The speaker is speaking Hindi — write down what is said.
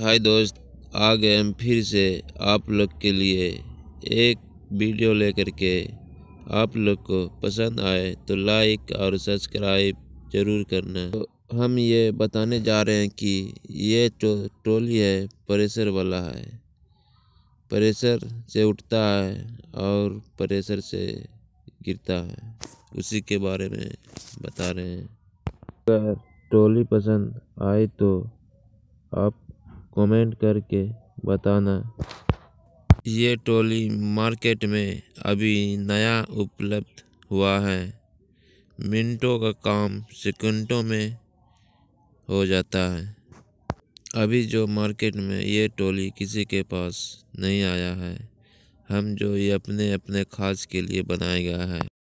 हाय दोस्त आ गए हम फिर से आप लोग के लिए एक वीडियो लेकर के आप लोग को पसंद आए तो लाइक और सब्सक्राइब ज़रूर करना तो हम ये बताने जा रहे हैं कि ये जो टोली है प्रेशर वाला है प्रेशर से उठता है और प्रेशर से गिरता है उसी के बारे में बता रहे हैं अगर टोली पसंद आए तो आप कमेंट करके बताना ये ट्रॉली मार्केट में अभी नया उपलब्ध हुआ है मिनटों का काम सेकंडों में हो जाता है अभी जो मार्केट में ये टोली किसी के पास नहीं आया है हम जो ये अपने अपने खास के लिए बनाया गया है